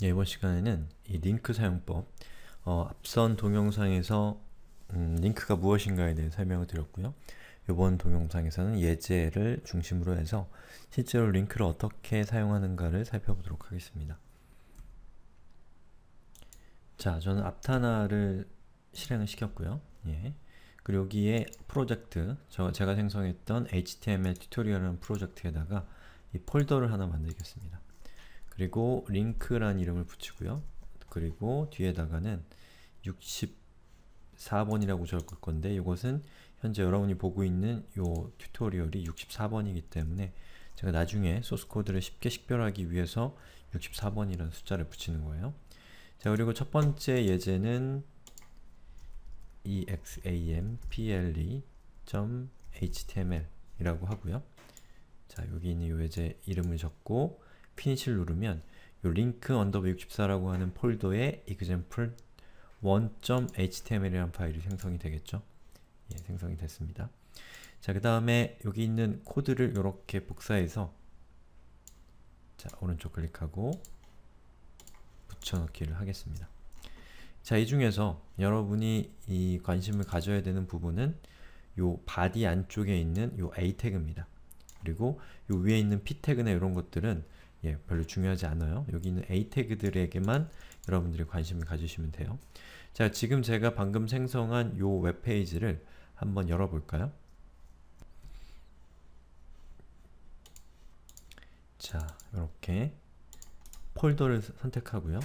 예, 이번 시간에는 이 링크 사용법 어, 앞선 동영상에서 음, 링크가 무엇인가에 대해 설명을 드렸고요 이번 동영상에서는 예제를 중심으로 해서 실제로 링크를 어떻게 사용하는가를 살펴보도록 하겠습니다 자, 저는 앞타나를 실행을 시켰고요 예. 그리고 여기에 프로젝트, 저, 제가 생성했던 HTML 튜토리얼이라는 프로젝트에다가 이 폴더를 하나 만들겠습니다 그리고 링크란 이름을 붙이고요. 그리고 뒤에다가는 64번이라고 적을 건데 이것은 현재 여러분이 보고 있는 요 튜토리얼이 64번이기 때문에 제가 나중에 소스코드를 쉽게 식별하기 위해서 64번이라는 숫자를 붙이는 거예요. 자 그리고 첫 번째 예제는 example.html 이라고 하고요. 자 여기 있는 요 예제 이름을 적고 피니시를 누르면 요 링크 언더바 64라고 하는 폴더에 example 1.html이라는 파일이 생성이 되겠죠? 예, 생성이 됐습니다. 자, 그 다음에 여기 있는 코드를 이렇게 복사해서 자, 오른쪽 클릭하고 붙여넣기를 하겠습니다. 자, 이 중에서 여러분이 이 관심을 가져야 되는 부분은 요 바디 안쪽에 있는 요 A 태그입니다. 그리고 요 위에 있는 P 태그나 이런 것들은 예, 별로 중요하지 않아요. 여기 있는 A 태그들에게만 여러분들이 관심을 가지시면 돼요. 자, 지금 제가 방금 생성한 요 웹페이지를 한번 열어볼까요? 자, 이렇게 폴더를 선택하고요.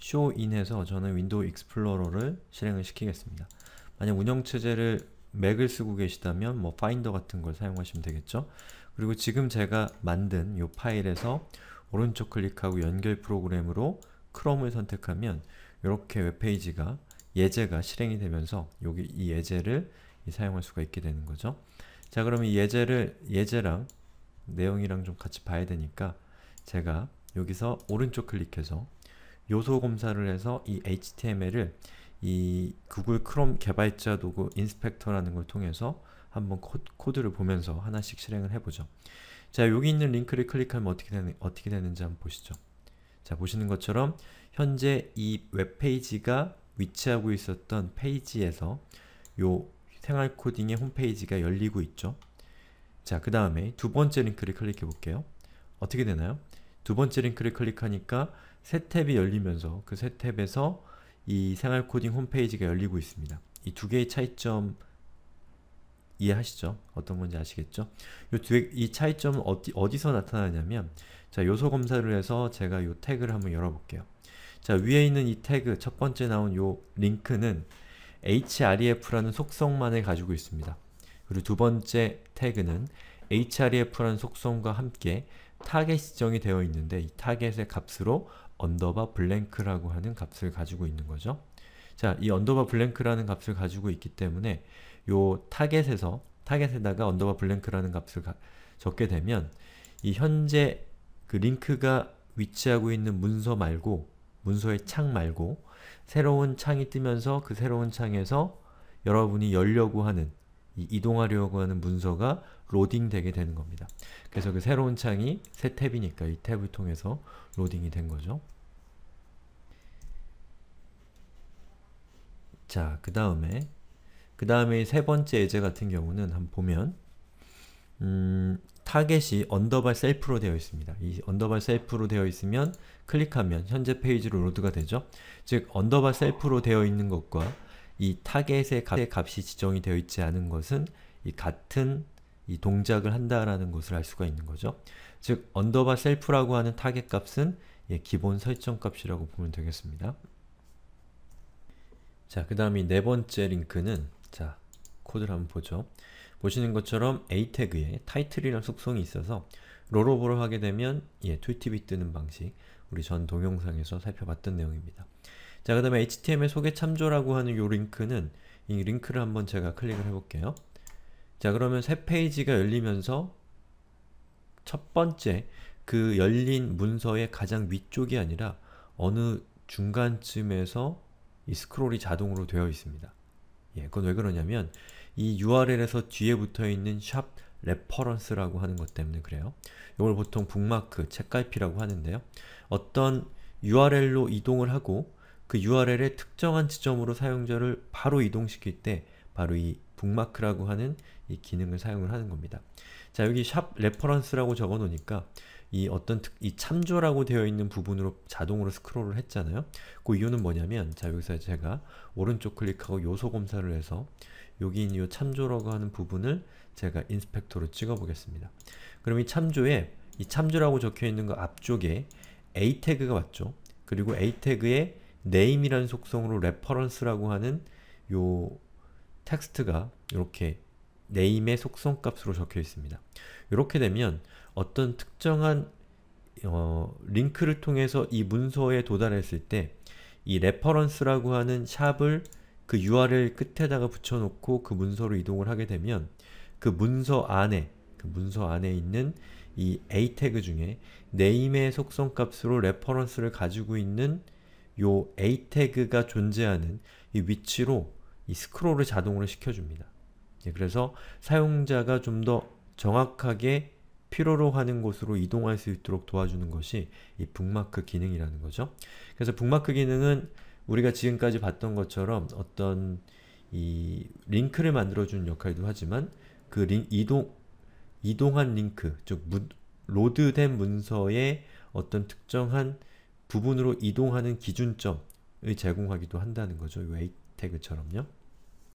show in에서 저는 윈도우 익스플로러를 실행을 시키겠습니다. 만약 운영 체제를 맥을 쓰고 계시다면 뭐 파인더 같은 걸 사용하시면 되겠죠. 그리고 지금 제가 만든 이 파일에서 오른쪽 클릭하고 연결 프로그램으로 크롬을 선택하면 이렇게 웹페이지가 예제가 실행이 되면서 여기 이 예제를 사용할 수가 있게 되는 거죠. 자 그러면 예제를 예제랑 내용이랑 좀 같이 봐야 되니까 제가 여기서 오른쪽 클릭해서 요소 검사를 해서 이 HTML을 이 구글 크롬 개발자 도구 인스펙터라는 걸 통해서 한번 코드를 보면서 하나씩 실행을 해보죠. 자, 여기 있는 링크를 클릭하면 어떻게, 되는, 어떻게 되는지 한번 보시죠. 자, 보시는 것처럼 현재 이 웹페이지가 위치하고 있었던 페이지에서 요 생활코딩의 홈페이지가 열리고 있죠. 자, 그 다음에 두 번째 링크를 클릭해 볼게요. 어떻게 되나요? 두 번째 링크를 클릭하니까 새 탭이 열리면서 그 새 탭에서 이 생활코딩 홈페이지가 열리고 있습니다. 이 두 개의 차이점 이해하시죠? 어떤 건지 아시겠죠? 이 차이점은 어디, 어디서 나타나냐면 자, 요소 검사를 해서 제가 요 태그를 한번 열어볼게요. 자, 위에 있는 이 태그, 첫 번째 나온 요 링크는 href라는 속성만을 가지고 있습니다. 그리고 두 번째 태그는 href라는 속성과 함께 타겟 지정이 되어 있는데 이 타겟의 값으로 언더바 블랭크라고 하는 값을 가지고 있는 거죠. 자, 이 언더바 블랭크라는 값을 가지고 있기 때문에 요 타겟에서 타겟에다가 언더바 블랭크라는 값을 가, 적게 되면 이 현재 그 링크가 위치하고 있는 문서 말고 문서의 창 말고 새로운 창이 뜨면서 그 새로운 창에서 여러분이 열려고 하는 이동하려고 하는 문서가 로딩되게 되는 겁니다. 그래서 그 새로운 창이 새 탭이니까 이 탭을 통해서 로딩이 된 거죠. 자, 그 다음에 그 다음에 세 번째 예제 같은 경우는 한번 보면 음, 타겟이 언더바 셀프로 되어 있습니다. 이 언더바 셀프로 되어 있으면 클릭하면 현재 페이지로 로드가 되죠. 즉, 언더바 셀프로 되어 있는 것과 이 타겟의 값이 지정이 되어 있지 않은 것은 이 같은 이 동작을 한다라는 것을 알 수가 있는 거죠. 즉, 언더바 셀프라고 하는 타겟 값은 예, 기본 설정 값이라고 보면 되겠습니다. 자, 그 다음이 네 번째 링크는 자, 코드를 한번 보죠. 보시는 것처럼 a 태그에 타이틀이라는 속성이 있어서 롤오버로 하게 되면 예, 툴팁이 뜨는 방식 우리 전 동영상에서 살펴봤던 내용입니다. 자, 그 다음에 html 소개 참조라고 하는 요 링크는 이 링크를 한번 제가 클릭을 해볼게요. 자, 그러면 새 페이지가 열리면서 첫 번째 그 열린 문서의 가장 위쪽이 아니라 어느 중간쯤에서 이 스크롤이 자동으로 되어 있습니다. 예, 그건 왜 그러냐면 이 URL에서 뒤에 붙어있는 샵 레퍼런스라고 하는 것 때문에 그래요. 이걸 보통 북마크, 책갈피라고 하는데요. 어떤 URL로 이동을 하고 그 URL의 특정한 지점으로 사용자를 바로 이동시킬 때 바로 이 북마크라고 하는 이 기능을 사용을 하는 겁니다. 자 여기 샵 레퍼런스라고 적어 놓으니까 이 어떤 특, 이 참조라고 되어 있는 부분으로 자동으로 스크롤을 했잖아요. 그 이유는 뭐냐면 자 여기서 제가 오른쪽 클릭하고 요소 검사를 해서 여기 있는 이 참조라고 하는 부분을 제가 인스펙터로 찍어 보겠습니다. 그럼 이 참조에 이 참조라고 적혀 있는 거 앞쪽에 a 태그가 왔죠. 그리고 a 태그에 name이라는 속성으로 r e f e 라고 하는 요 텍스트가 이렇게 네임의 속성값으로 적혀 있습니다. 이렇게 되면 어떤 특정한 어, 링크를 통해서 이 문서에 도달했을 때 이 레퍼런스라고 하는 샵을 그 URL 끝에다가 붙여놓고 그 문서로 이동을 하게 되면 그 문서 안에 그 문서 안에 있는 이 a 태그 중에 n a 의 속성값으로 레퍼런스를 가지고 있는 요 a 태그가 존재하는 이 위치로 이 스크롤을 자동으로 시켜줍니다. 예, 그래서 사용자가 좀 더 정확하게 필요로 하는 곳으로 이동할 수 있도록 도와주는 것이 이 북마크 기능이라는 거죠. 그래서 북마크 기능은 우리가 지금까지 봤던 것처럼 어떤 이 링크를 만들어주는 역할도 하지만 그 링, 이동, 이동한 링크, 즉 문, 로드된 문서의 어떤 특정한 부분으로 이동하는 기준점을 제공하기도 한다는 거죠. 웨이 태그처럼요.